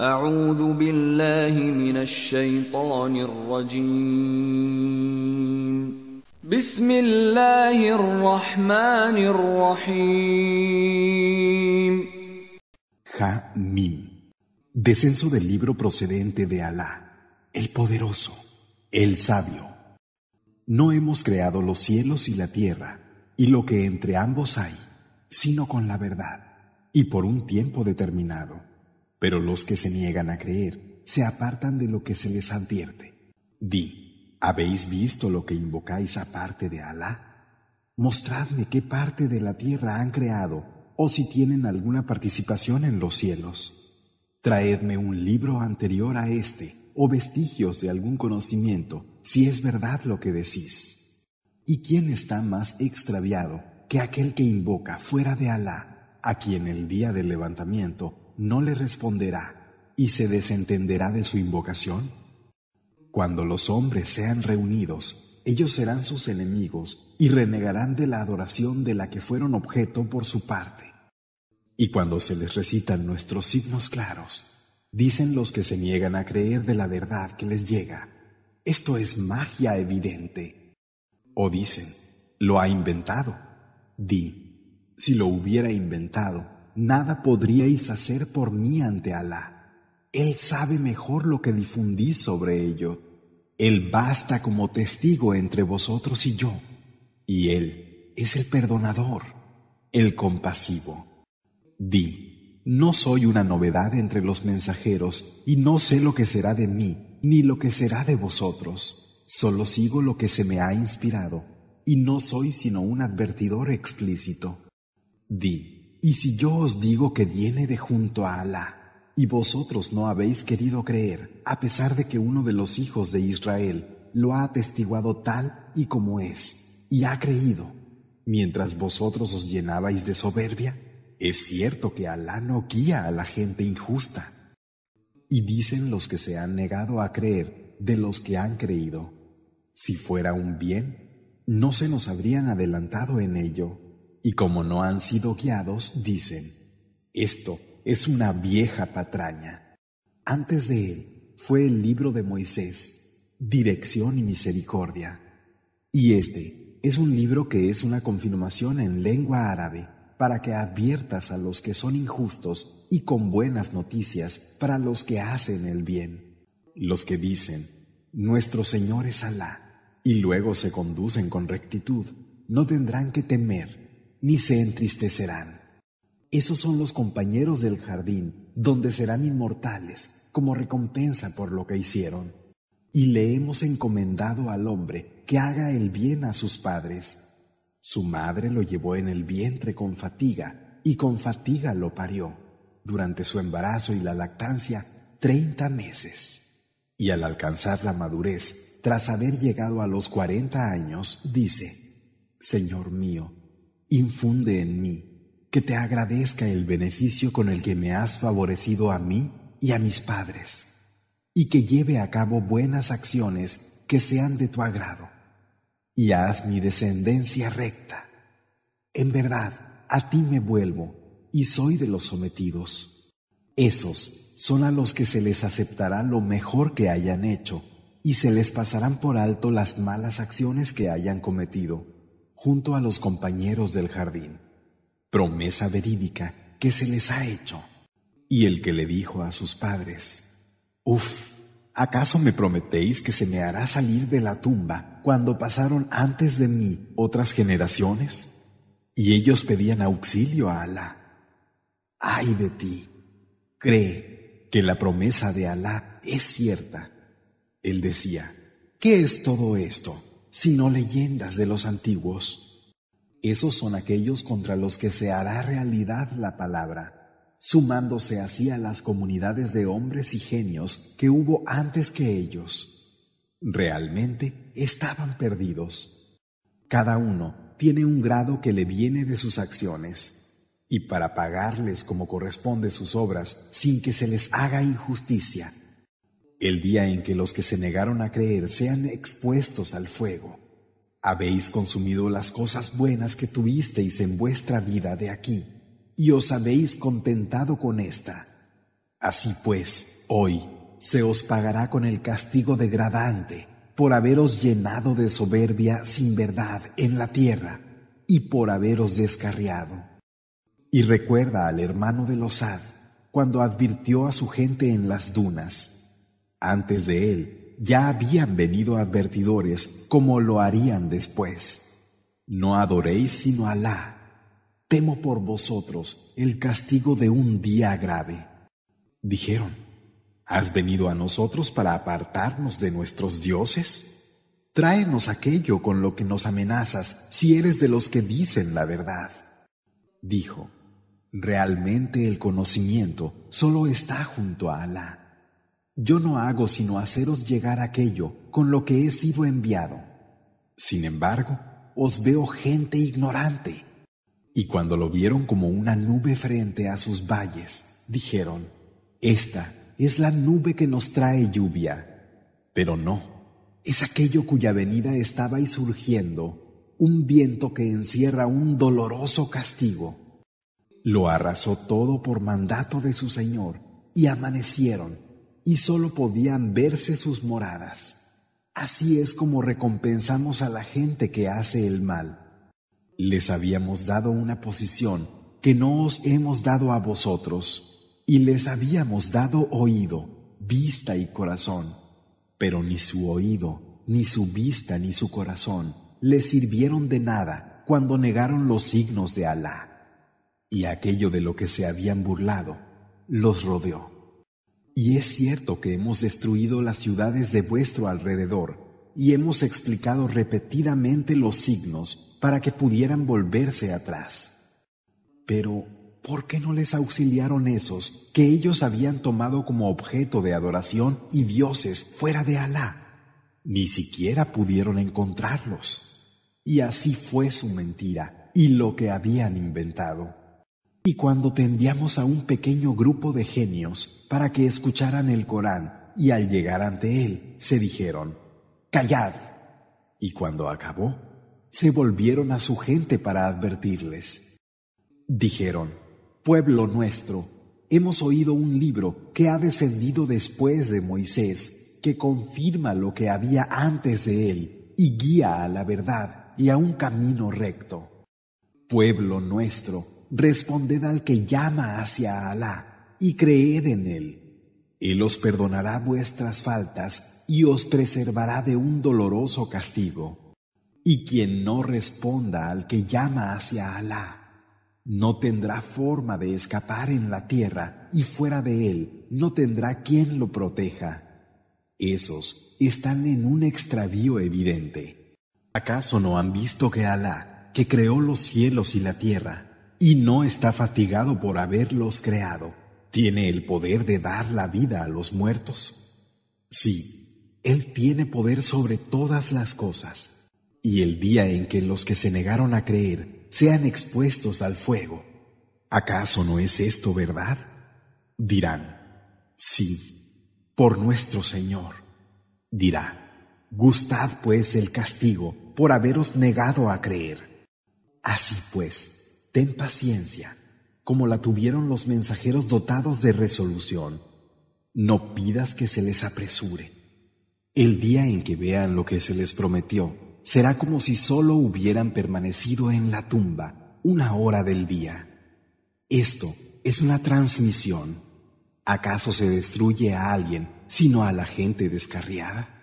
أعوذ بالله من الشيطان Descenso del libro procedente de Alá, el poderoso, el sabio. No hemos creado los cielos y la tierra y lo que entre ambos hay, sino con la verdad, y por un tiempo determinado. Pero los que se niegan a creer se apartan de lo que se les advierte. Di, ¿habéis visto lo que invocáis aparte de Alá? Mostradme qué parte de la tierra han creado o si tienen alguna participación en los cielos. Traedme un libro anterior a este o vestigios de algún conocimiento, si es verdad lo que decís. ¿Y quién está más extraviado que aquel que invoca fuera de Alá, a quien el día del levantamiento no le responderá y se desentenderá de su invocación? Cuando los hombres sean reunidos, ellos serán sus enemigos y renegarán de la adoración de la que fueron objeto por su parte. Y cuando se les recitan nuestros signos claros, dicen los que se niegan a creer de la verdad que les llega, esto es magia evidente. O dicen, lo ha inventado. Di, si lo hubiera inventado, nada podríais hacer por mí ante Alá. Él sabe mejor lo que difundís sobre ello. Él basta como testigo entre vosotros y yo, y Él es el perdonador, el compasivo. Di, no soy una novedad entre los mensajeros, y no sé lo que será de mí, ni lo que será de vosotros. Solo sigo lo que se me ha inspirado, y no soy sino un advertidor explícito. Di, y si yo os digo que viene de junto a Alá, y vosotros no habéis querido creer, a pesar de que uno de los hijos de Israel lo ha atestiguado tal y como es, y ha creído, mientras vosotros os llenabais de soberbia, es cierto que Alá no guía a la gente injusta. Y dicen los que se han negado a creer de los que han creído, si fuera un bien, no se nos habrían adelantado en ello y como no han sido guiados, dicen, esto es una vieja patraña. Antes de él fue el libro de Moisés, dirección y misericordia. Y este es un libro que es una confirmación en lengua árabe para que adviertas a los que son injustos y con buenas noticias para los que hacen el bien. Los que dicen, nuestro Señor es Alá, y luego se conducen con rectitud, no tendrán que temer ni se entristecerán. Esos son los compañeros del jardín, donde serán inmortales como recompensa por lo que hicieron. Y le hemos encomendado al hombre que haga el bien a sus padres. Su madre lo llevó en el vientre con fatiga, y con fatiga lo parió, durante su embarazo y la lactancia, treinta meses. Y al alcanzar la madurez, tras haber llegado a los cuarenta años, dice, Señor mío, Infunde en mí que te agradezca el beneficio con el que me has favorecido a mí y a mis padres, y que lleve a cabo buenas acciones que sean de tu agrado, y haz mi descendencia recta. En verdad, a ti me vuelvo, y soy de los sometidos. Esos son a los que se les aceptará lo mejor que hayan hecho, y se les pasarán por alto las malas acciones que hayan cometido junto a los compañeros del jardín, promesa verídica que se les ha hecho. Y el que le dijo a sus padres, Uf, ¿acaso me prometéis que se me hará salir de la tumba cuando pasaron antes de mí otras generaciones? Y ellos pedían auxilio a Alá. ¡Ay de ti! Cree que la promesa de Alá es cierta. Él decía, ¿qué es todo esto? sino leyendas de los antiguos. Esos son aquellos contra los que se hará realidad la palabra, sumándose así a las comunidades de hombres y genios que hubo antes que ellos. Realmente estaban perdidos. Cada uno tiene un grado que le viene de sus acciones, y para pagarles como corresponde sus obras sin que se les haga injusticia, el día en que los que se negaron a creer sean expuestos al fuego. Habéis consumido las cosas buenas que tuvisteis en vuestra vida de aquí, y os habéis contentado con esta. Así pues, hoy se os pagará con el castigo degradante por haberos llenado de soberbia sin verdad en la tierra y por haberos descarriado. Y recuerda al hermano de Losad cuando advirtió a su gente en las dunas antes de él ya habían venido advertidores como lo harían después. No adoréis sino a Alá. Temo por vosotros el castigo de un día grave. Dijeron, ¿has venido a nosotros para apartarnos de nuestros dioses? Tráenos aquello con lo que nos amenazas si eres de los que dicen la verdad. Dijo, realmente el conocimiento solo está junto a Alá. Yo no hago sino haceros llegar aquello con lo que he sido enviado. Sin embargo, os veo gente ignorante. Y cuando lo vieron como una nube frente a sus valles, dijeron, Esta es la nube que nos trae lluvia. Pero no, es aquello cuya venida estabais surgiendo, un viento que encierra un doloroso castigo. Lo arrasó todo por mandato de su Señor, y amanecieron y sólo podían verse sus moradas. Así es como recompensamos a la gente que hace el mal. Les habíamos dado una posición que no os hemos dado a vosotros, y les habíamos dado oído, vista y corazón, pero ni su oído, ni su vista, ni su corazón les sirvieron de nada cuando negaron los signos de Alá. Y aquello de lo que se habían burlado los rodeó. Y es cierto que hemos destruido las ciudades de vuestro alrededor y hemos explicado repetidamente los signos para que pudieran volverse atrás. Pero, ¿por qué no les auxiliaron esos que ellos habían tomado como objeto de adoración y dioses fuera de Alá? Ni siquiera pudieron encontrarlos. Y así fue su mentira y lo que habían inventado. Y cuando te enviamos a un pequeño grupo de genios para que escucharan el Corán, y al llegar ante él, se dijeron, Callad. Y cuando acabó, se volvieron a su gente para advertirles. Dijeron, Pueblo nuestro, hemos oído un libro que ha descendido después de Moisés, que confirma lo que había antes de él, y guía a la verdad y a un camino recto. Pueblo nuestro, responded al que llama hacia Alá y creed en Él. Él os perdonará vuestras faltas y os preservará de un doloroso castigo. Y quien no responda al que llama hacia Alá, no tendrá forma de escapar en la tierra y fuera de él no tendrá quien lo proteja. Esos están en un extravío evidente. ¿Acaso no han visto que Alá, que creó los cielos y la tierra, y no está fatigado por haberlos creado. Tiene el poder de dar la vida a los muertos. Sí, Él tiene poder sobre todas las cosas. Y el día en que los que se negaron a creer sean expuestos al fuego, ¿acaso no es esto verdad? Dirán, sí, por nuestro Señor. Dirá, gustad pues el castigo por haberos negado a creer. Así pues, Ten paciencia, como la tuvieron los mensajeros dotados de resolución. No pidas que se les apresure. El día en que vean lo que se les prometió, será como si solo hubieran permanecido en la tumba una hora del día. Esto es una transmisión. ¿Acaso se destruye a alguien sino a la gente descarriada?